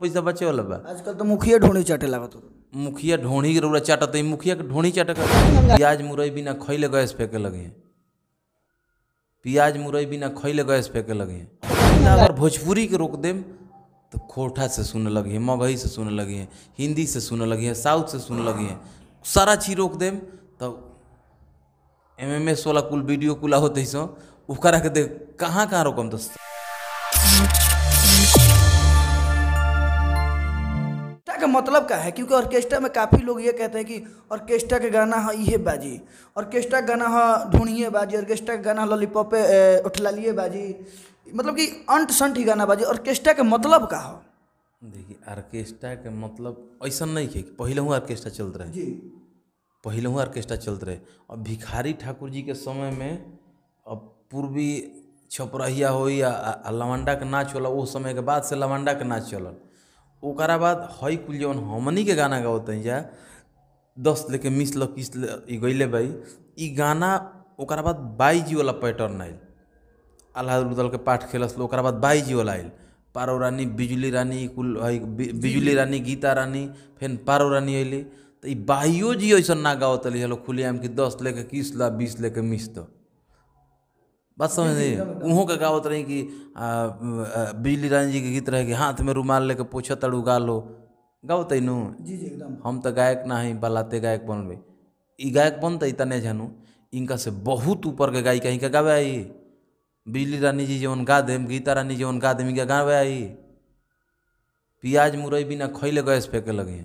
पैसा बचे वाला बा आजकल तो मुखिया ढोणी चाटे लागत मुखिया ढोणी के रोड़ा चाटत तो है मुखिया के ढोणी चाटे प्याज मुरई बिना खैले गैस फेके लगे प्याज मुरई बिना खैले गैस फेंके लगे तो अगर भोजपुरी के रोक देम तो खोठा से सुन लगी है मगही से सुन लगी है हिंदी से सुन लगी है साउथ से सुन लगी है सारा चीज रोक देम तो एम एम एस वाला कुल वीडियो कुल होते तो सो उ के देख कहाँ कहाँ रोकम दोस्तों का मतलब क्या है क्योंकि ऑर्केस्ट्रा में काफ़ी लोग ये कहते हैं कि ऑर्केस्ट्रा के गाना हाँ, है ये बाजी ऑर्केस्ट्रा का गाना हाँ, है ढूंढिए बाजी ऑर्केस्ट्रा का गाना लॉलीपॉपे उठलालिए बाजी मतलब कि अंट संट ही गाना बाजी ऑर्केस्ट्रा के मतलब का हो देखिए ऑर्केस्ट्रा के मतलब ऐसा नहीं है कि पहले हूँ ऑर्केस्ट्रा चलते रहे जी पहले हूँ ऑर्केस्ट्रा चलते रहे और भिखारी ठाकुर जी के समय में अब पूर्वी छपरहिया हो या लवंडा के नाच होला वो समय के बाद से लवंडा के नाच चलल ओकरा बाद हई कुल जवन हमनी के गाना गावतनी जा दस लेके मिस लो किस गैले बाई ई गाना ओकरा बाद बाई जी वाला पैटर्न आयल आल्हाद उदल के पाठ खेलस ओकरा बाद बाई जी वाला आयल पारो रानी बिजुली रानी कुल बिजुली रानी गीता रानी फिर पारो रानी अली तो बाइयो जी ऐसा ना गावतली हलो में कि दस लेके किस ला बीस लेके मिस तो बात समझ नहीं उहों का गावत रही कि बिजली रानी जी के गीत रहे कि हाथ में रुमाल लेके पूछ तड़ उगा लो गाओ तैनू हम तो गायक ना ही बलाते गायक बनबे गायक बनते तने जानू इनका से बहुत ऊपर के गायिका इनका गावे आई बिजली रानी जी जवन गा देम गीता रानी जवन गा देम इनका गावे आई प्याज मुरई बिना खैले गैस फेंके लगे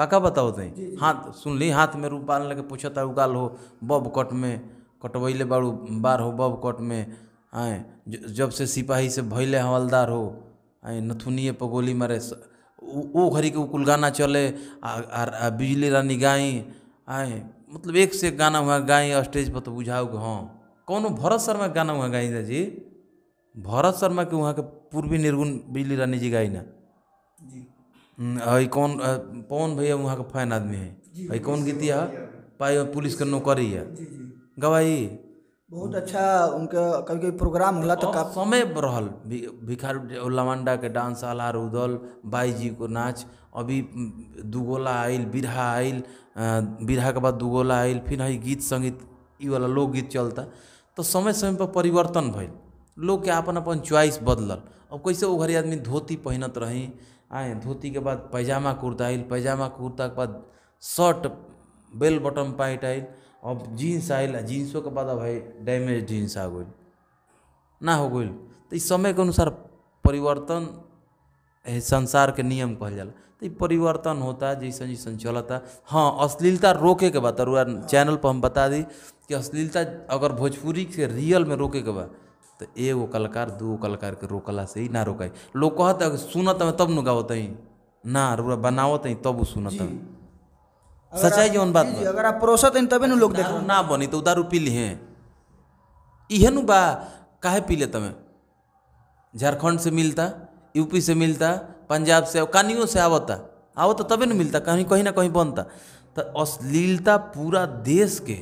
पाका बताओ तई तो हाथ सुन ली हाथ में रूपाल लेके पूछता उगा लो बब कट में कटवैले बाड़ू बार हो बब कट में आए जब से सिपाही से भैले हवलदार हो आए नथुनिए पर गोली मारे वो घड़ी के कुल गाना चले बिजली रानी गाई आए मतलब एक से एक गाना हुआ गाई स्टेज पर तो बुझाओ कि हाँ कौन भरत शर्मा के गाना वहाँ गाई जी भरत शर्मा के वहाँ के पूर्वी निर्गुण बिजली रानी जी गाई ना जी कौन पवन भैया वहाँ के फैन आदमी है कौन गीतिया पाई पुलिस के नौकरी है गवाही बहुत अच्छा उनका कभी कभी प्रोग्राम होला तो का समय रहल भिखारी लमंडा के डांस आला रुदल बाई जी को नाच अभी दुगोला आइल बिरहा आइल बिरहा के बाद दुगोला आइल फिर है गीत संगीत ये वाला लोकगीत चलता तो समय समय पर परिवर्तन भइल लोग के अपन अपन च्वाइस बदलल अब कैसे वो घड़ी आदमी धोती पहनत रही आए धोती के बाद पैजामा कुर्ता आइल पैजामा कुर्ता के बाद शर्ट बेल बटम पैंट आइल अब जीन्स आयल आ जीन्सों के बाद भाई डैमेज जीन्स आ गई ना हो गई तो इस समय के अनुसार परिवर्तन संसार के नियम कहल जाला तो परिवर्तन होता जैसे जैसे चलता हाँ अश्लीलता रोके के बा तरुआ चैनल पर हम बता दी कि अश्लीलता अगर भोजपुरी के रियल में रोके के बाद तो एगो कलाकार दूगो कलाकार के रोकला से ही ना रोक लोग कहते सुनत तब न गावत ना रुआ बनावत तब सुनत सच्चाई जौन बात जी, अगर आप परोसत तो इन तबे लोग देखो ना बनी तो दारू पी ली हैं इहे बा काहे पी ले तमें झारखंड से मिलता यूपी से मिलता पंजाब से कानियों से आवता आवता तो तबे न मिलता कहीं कहीं ना कहीं बनता तो अश्लीलता पूरा देश के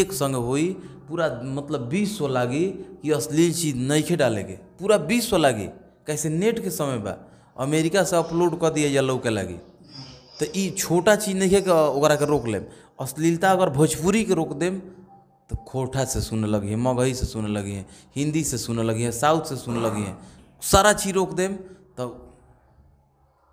एक संग हुई पूरा मतलब विश्व लागे कि अश्लील चीज नहीं डाले के पूरा विश्व लागे कैसे नेट के समय बा अमेरिका से अपलोड कर दिया जा के लगी तो छोटा चीज नहीं है कि ओकरा के रोक लेम अश्लीलता अगर भोजपुरी के रोक देम तो खोठा से सुन लगी है मगही से सुन लगी है हिंदी से सुन लगी है साउथ से सुन लगी है सारा चीज रोक देम तो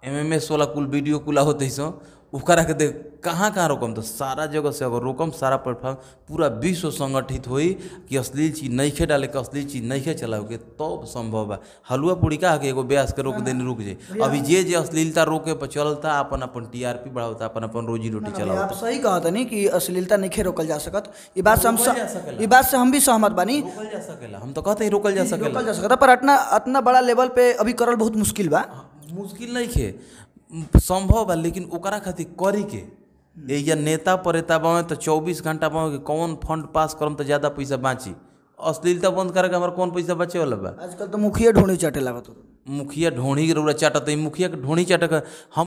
एम एम एस वाला कुल वीडियो कुल होते सो ओकरा के दे कहाँ कहाँ रोकम तो सारा जगह से अगर रोकम सारा प्लेटफॉर्म पूरा विश्व संगठित होई कि अश्लील चीज नहीं खे डाले के अश्लील चीज नहीं चलाओ के तब तो संभव है हलुआ पूरी कहा के एगो ब्यास के रोक हाँ। देने रुक जाए अभी जे जे अश्लीलता रोके पर चलता अपन अपन टी आर पी बढ़ाता अपन अपन रोजी रोटी चलावता आप सही कहते नहीं कि अश्लीलता नहीं खे रोकल जा सकत ये बात से हम बात से हम भी सहमत बानी रोकल जा सकेला हम तो कहते ही रोकल जा सकेला रोकल जा सकता पर इतना इतना बड़ा लेवल पे अभी करल बहुत मुश्किल बा हाँ, मुश्किल नहीं है संभव बा लेकिन ओकरा खातिर करी के या नेता परेता बावे तो चौबीस घंटा बावे कि कौन फंड पास करम तो ज़्यादा पैसा बाँची अश्लीलता तो बंद करे हमारा कौन पैसा बचे वाला बा आजकल तो मुखिया ढोनी चाटे लागत मुखिया ढोनी के रउरा चाटत तो मुखिया के ढोनी चाटक हम